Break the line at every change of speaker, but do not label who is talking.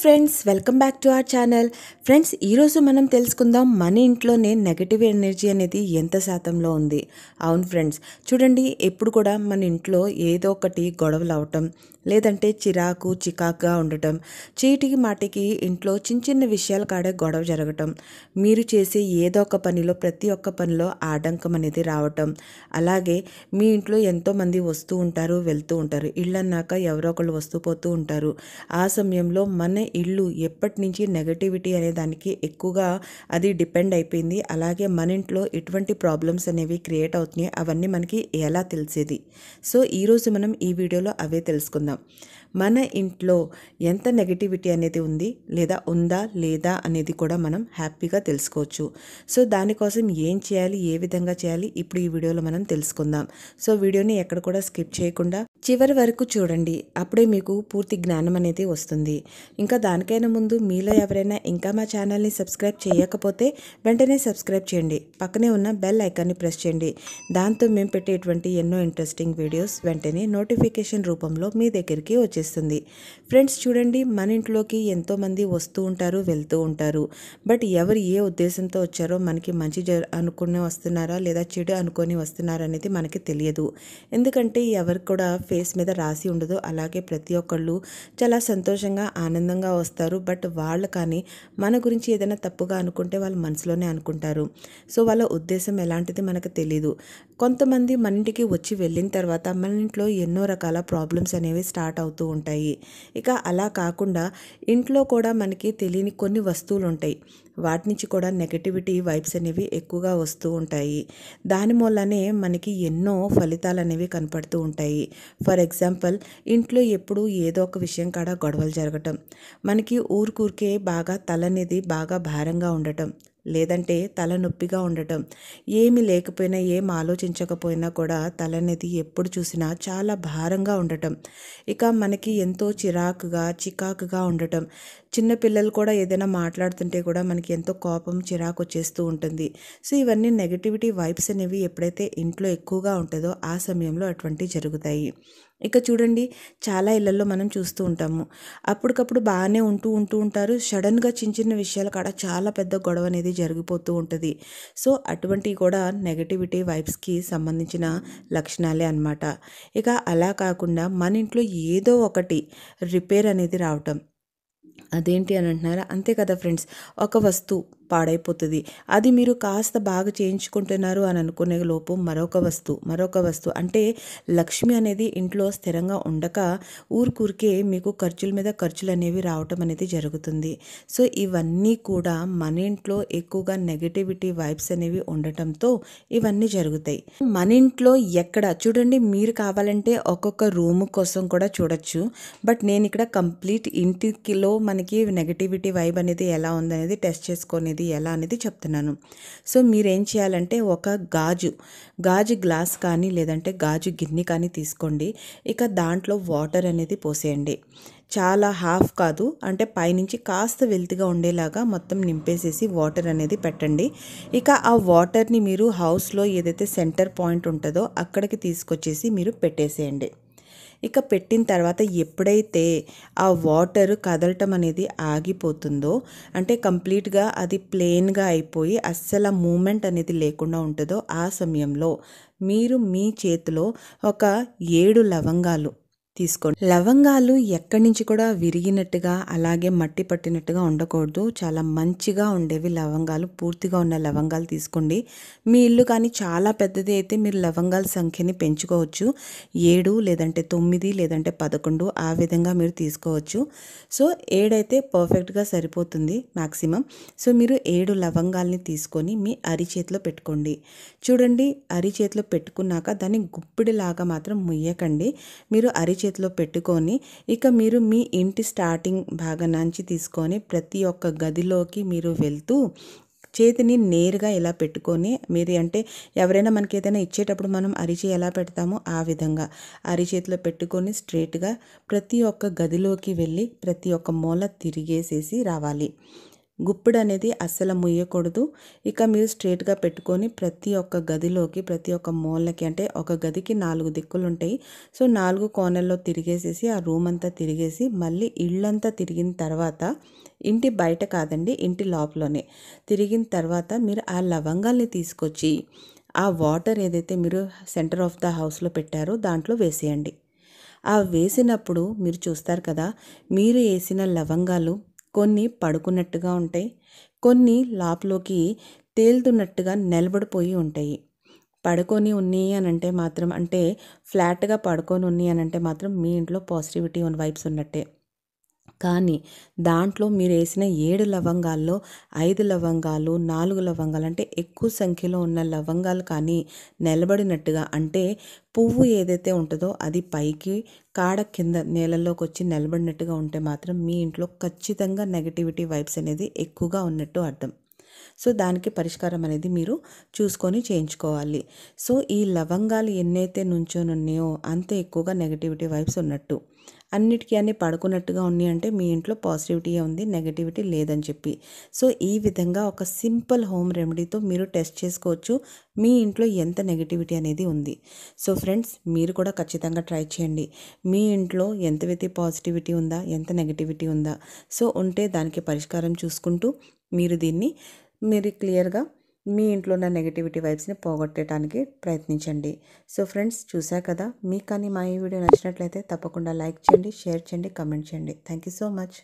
friends welcome back to our channel friends ఈరోజు మనం తెలుసుకుందాం మన ఇంట్లోనే నెగటివ్ ఎనర్జీ అనేది ఎంత శాతంలో ఉంది అవును ఫ్రెండ్స్ చూడండి ఎప్పుడు కూడా మన ఇంట్లో ఏదో ఒకటి గొడవలు అవటం లేదంటే చిరాకు చికాకుగా ఉండటం చీటికి మాటికి ఇంట్లో చిన్న చిన్న విషయాల కాడే గొడవ జరగటం మీరు చేసే ఏదో ఒక పనిలో ప్రతి ఒక్క పనిలో ఆటంకం అనేది రావటం అలాగే మీ ఇంట్లో ఎంతోమంది వస్తూ ఉంటారు వెళ్తూ ఉంటారు ఇళ్ళన్నాక ఎవరో ఒకళ్ళు వస్తూ పోతూ ఉంటారు ఆ సమయంలో మన ఇల్లు ఎప్పటి నుంచి నెగటివిటీ అనే దానికి ఎక్కువగా అది డిపెండ్ అయిపోయింది అలాగే మన ఇంట్లో ఎటువంటి ప్రాబ్లమ్స్ అనేవి క్రియేట్ అవుతున్నాయి అవన్నీ మనకి ఎలా తెలిసేది సో ఈరోజు మనం ఈ వీడియోలో అవే తెలుసుకుందాం మన ఇంట్లో ఎంత నెగిటివిటీ అనేది ఉంది లేదా ఉందా లేదా అనేది కూడా మనం హ్యాపీగా తెలుసుకోవచ్చు సో దానికోసం ఏం చేయాలి ఏ విధంగా చేయాలి ఇప్పుడు ఈ వీడియోలో మనం తెలుసుకుందాం సో వీడియోని ఎక్కడ కూడా స్కిప్ చేయకుండా చివరి వరకు చూడండి అప్పుడే మీకు పూర్తి జ్ఞానం అనేది వస్తుంది ఇంకా దానికైనా ముందు మీలో ఎవరైనా ఇంకా మా ఛానల్ని సబ్స్క్రైబ్ చేయకపోతే వెంటనే సబ్స్క్రైబ్ చేయండి పక్కనే ఉన్న బెల్ ఐకాన్ని ప్రెస్ చేయండి దాంతో మేము పెట్టేటువంటి ఎన్నో ఇంట్రెస్టింగ్ వీడియోస్ వెంటనే నోటిఫికేషన్ రూపంలో మీ దగ్గరికి వచ్చేస్తాయి చేస్తుంది ఫ్రెండ్స్ చూడండి మన ఇంట్లోకి ఎంతోమంది వస్తూ ఉంటారు వెళ్తూ ఉంటారు బట్ ఎవరు ఏ ఉద్దేశంతో వచ్చారో మనకి మంచి జ అనుకుని వస్తున్నారా లేదా చెడు అనుకొని వస్తున్నారా అనేది మనకి తెలియదు ఎందుకంటే ఎవరు కూడా ఫేస్ మీద రాసి ఉండదు అలాగే ప్రతి ఒక్కళ్ళు చాలా సంతోషంగా ఆనందంగా వస్తారు బట్ వాళ్ళు కానీ మన గురించి ఏదైనా తప్పుగా అనుకుంటే వాళ్ళు మనసులోనే అనుకుంటారు సో వాళ్ళ ఉద్దేశం ఎలాంటిది మనకు తెలియదు కొంతమంది మన ఇంటికి వచ్చి వెళ్ళిన తర్వాత మన ఇంట్లో ఎన్నో రకాల ప్రాబ్లమ్స్ అనేవి స్టార్ట్ అవుతూ వస్తూ ఉంటాయి ఇక అలా కాకుండా ఇంట్లో కూడా మనకి తెలియని కొన్ని వస్తువులు ఉంటాయి వాటి నుంచి కూడా నెగటివిటీ వైబ్స్ అనేవి ఎక్కువగా వస్తూ ఉంటాయి దాని మూలనే మనకి ఎన్నో ఫలితాలు అనేవి కనపడుతూ ఉంటాయి ఫర్ ఎగ్జాంపుల్ ఇంట్లో ఎప్పుడు ఏదో ఒక విషయం కాడ గొడవలు జరగటం మనకి ఊరికూరికే బాగా తల అనేది బాగా భారంగా ఉండటం లేదంటే తల నొప్పిగా ఉండటం ఏమి లేకపోయినా ఏం ఆలోచించకపోయినా కూడా తల అనేది ఎప్పుడు చూసినా చాలా భారంగా ఉండటం ఇక మనకి ఎంతో చిరాకుగా చికాకుగా ఉండటం చిన్న పిల్లలు కూడా ఏదైనా మాట్లాడుతుంటే కూడా మనకి ఎంతో కోపం చిరాకు వచ్చేస్తూ ఉంటుంది సో ఇవన్నీ నెగటివిటీ వైబ్స్ అనేవి ఎప్పుడైతే ఇంట్లో ఎక్కువగా ఉంటుందో ఆ సమయంలో అటువంటివి జరుగుతాయి ఇక చూడండి చాలా ఇళ్లలో మనం చూస్తూ ఉంటాము అప్పటికప్పుడు బాగానే ఉంటూ ఉంటూ ఉంటారు సడన్గా చిన్న చిన్న విషయాలు కాడ చాలా పెద్ద గొడవ అనేది జరిగిపోతూ ఉంటుంది సో అటువంటివి కూడా నెగటివిటీ వైబ్స్కి సంబంధించిన లక్షణాలే అనమాట ఇక అలా కాకుండా మన ఇంట్లో ఏదో ఒకటి రిపేర్ అనేది రావటం అదేంటి అని అంటున్నారా అంతే కదా ఫ్రెండ్స్ ఒక వస్తువు పాడైపోతుంది అది మీరు కాస్త బాగా చేయించుకుంటున్నారు అని అనుకునే లోపు మరొక వస్తువు మరొక వస్తువు అంటే లక్ష్మి అనేది ఇంట్లో స్థిరంగా ఉండక ఊరికూరికే మీకు ఖర్చుల మీద ఖర్చులు అనేవి రావటం అనేది జరుగుతుంది సో ఇవన్నీ కూడా మన ఇంట్లో ఎక్కువగా నెగటివిటీ వైబ్స్ అనేవి ఉండటంతో ఇవన్నీ జరుగుతాయి మన ఇంట్లో ఎక్కడ చూడండి మీరు కావాలంటే ఒక్కొక్క రూమ్ కోసం కూడా చూడొచ్చు బట్ నేను ఇక్కడ కంప్లీట్ ఇంటికిలో మనకి నెగటివిటీ వైబ్ అనేది ఎలా ఉందనేది టెస్ట్ చేసుకొని అనేది ఎలా అనేది చెప్తున్నాను సో మీరేం చేయాలంటే ఒక గాజు గాజు గ్లాస్ కానీ లేదంటే గాజు గిన్నె కానీ తీసుకోండి ఇక దాంట్లో వాటర్ అనేది పోసేయండి చాలా హాఫ్ కాదు అంటే పైనుంచి కాస్త వెల్తిగా ఉండేలాగా మొత్తం నింపేసేసి వాటర్ అనేది పెట్టండి ఇక ఆ వాటర్ని మీరు హౌస్లో ఏదైతే సెంటర్ పాయింట్ ఉంటుందో అక్కడికి తీసుకొచ్చేసి మీరు పెట్టేసేయండి ఇక పెట్టిన తర్వాత ఎప్పుడైతే ఆ వాటర్ కదలటం అనేది ఆగిపోతుందో అంటే కంప్లీట్గా అది ప్లెయిన్గా అయిపోయి అస్సలు మూమెంట్ అనేది లేకుండా ఉంటుందో ఆ సమయంలో మీరు మీ చేతిలో ఒక ఏడు లవంగాలు తీసుకోండి లవంగాలు ఎక్కడి నుంచి కూడా విరిగినట్టుగా అలాగే మట్టి పట్టినట్టుగా ఉండకూడదు చాలా మంచిగా ఉండేవి లవంగాలు పూర్తిగా ఉన్న లవంగాలు తీసుకోండి మీ ఇల్లు కానీ చాలా పెద్దది అయితే మీరు లవంగాల సంఖ్యని పెంచుకోవచ్చు ఏడు లేదంటే తొమ్మిది లేదంటే పదకొండు ఆ విధంగా మీరు తీసుకోవచ్చు సో ఏడైతే పర్ఫెక్ట్గా సరిపోతుంది మ్యాక్సిమం సో మీరు ఏడు లవంగాల్ని తీసుకొని మీ అరిచేతిలో పెట్టుకోండి చూడండి అరిచేతిలో పెట్టుకున్నాక దాన్ని గుప్పిడిలాగా మాత్రం ముయ్యకండి మీరు అరిచే చేతిలో పెట్టుకొని ఇక మీరు మీ ఇంటి స్టార్టింగ్ నుంచి తీసుకొని ప్రతి ఒక్క గదిలోకి మీరు వెళ్తూ చేతిని నేరుగా ఇలా పెట్టుకొని మీరు అంటే ఎవరైనా మనకి ఏదైనా ఇచ్చేటప్పుడు మనం అరిచి ఎలా పెడతామో ఆ విధంగా అరిచేతిలో పెట్టుకొని స్ట్రేట్గా ప్రతి ఒక్క గదిలోకి వెళ్ళి ప్రతి ఒక్క మూల తిరిగేసేసి రావాలి గుప్పుడు అనేది అస్సలు ముయ్యకూడదు ఇక మీరు స్ట్రేట్గా పెట్టుకొని ప్రతి ఒక్క గదిలోకి ప్రతి ఒక్క మూలకి అంటే ఒక గదికి నాలుగు దిక్కులు ఉంటాయి సో నాలుగు కోణల్లో తిరిగేసేసి ఆ రూమ్ అంతా తిరిగేసి మళ్ళీ ఇళ్ళంతా తిరిగిన తర్వాత ఇంటి బయట కాదండి ఇంటి లోపలనే తిరిగిన తర్వాత మీరు ఆ లవంగాల్ని తీసుకొచ్చి ఆ వాటర్ ఏదైతే మీరు సెంటర్ ఆఫ్ ద హౌస్లో పెట్టారో దాంట్లో వేసేయండి ఆ వేసినప్పుడు మీరు చూస్తారు కదా మీరు వేసిన లవంగాలు కొన్ని పడుకున్నట్టుగా ఉంటాయి కొన్ని లాప్లోకి తేలుతున్నట్టుగా నిలబడిపోయి ఉంటాయి పడుకొని ఉన్నాయి అని అంటే మాత్రం అంటే ఫ్లాట్గా పడుకొని ఉన్ని అని అంటే మాత్రం మీ ఇంట్లో పాజిటివిటీ వైబ్స్ ఉన్నట్టే కానీ దాంట్లో మీరు వేసిన ఏడు లవంగాల్లో ఐదు లవంగాలు నాలుగు లవంగాలు అంటే ఎక్కువ సంఖ్యలో ఉన్న లవంగాలు కానీ నిలబడినట్టుగా అంటే పువ్వు ఏదైతే ఉంటుందో అది పైకి కాడ కింద నేలలోకి వచ్చి నిలబడినట్టుగా ఉంటే మాత్రం మీ ఇంట్లో ఖచ్చితంగా నెగటివిటీ వైబ్స్ అనేది ఎక్కువగా ఉన్నట్టు అర్థం సో దానికి పరిష్కారం అనేది మీరు చూసుకొని చేయించుకోవాలి సో ఈ లవంగాలు ఎన్నైతే నుంచోనున్నాయో అంత ఎక్కువగా నెగటివిటీ వైబ్స్ ఉన్నట్టు అన్నిటికీ అన్నీ పడుకున్నట్టుగా ఉన్నాయి అంటే మీ ఇంట్లో పాజిటివిటీ ఉంది నెగటివిటీ లేదని చెప్పి సో ఈ విధంగా ఒక సింపుల్ హోమ్ రెమెడీతో మీరు టెస్ట్ చేసుకోవచ్చు మీ ఇంట్లో ఎంత నెగటివిటీ అనేది ఉంది సో ఫ్రెండ్స్ మీరు కూడా ఖచ్చితంగా ట్రై చేయండి మీ ఇంట్లో ఎంత వ్యతి పాజిటివిటీ ఉందా ఎంత నెగటివిటీ ఉందా సో ఉంటే దానికి పరిష్కారం చూసుకుంటూ మీరు దీన్ని మీరు క్లియర్గా మీ ఇంట్లో ఉన్న నెగిటివిటీ వైబ్స్ని పోగొట్టడానికి ప్రయత్నించండి సో ఫ్రెండ్స్ చూసా కదా మీకు కానీ మా ఈ వీడియో నచ్చినట్లయితే తప్పకుండా లైక్ చేయండి షేర్ చేయండి కమెంట్ చేయండి థ్యాంక్ యూ సో మచ్